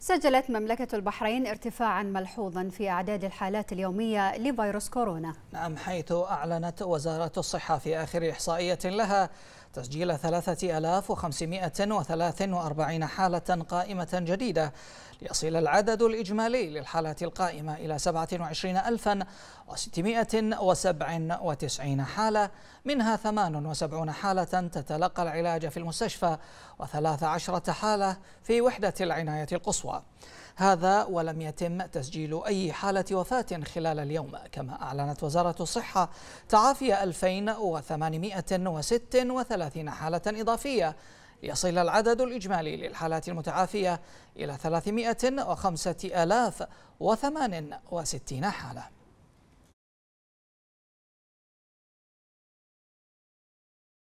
سجلت مملكة البحرين ارتفاعا ملحوظا في أعداد الحالات اليومية لفيروس كورونا نعم حيث أعلنت وزارة الصحة في آخر إحصائية لها تسجيل 3543 حالة قائمة جديدة ليصل العدد الإجمالي للحالات القائمة إلى 27697 حالة منها 78 حالة تتلقى العلاج في المستشفى و13 حالة في وحدة العناية القصوى هذا ولم يتم تسجيل أي حالة وفاة خلال اليوم كما أعلنت وزارة الصحة تعافي 2836 35 حالة إضافية ليصل العدد الإجمالي للحالات المتعافية إلى 305 ألاف حالة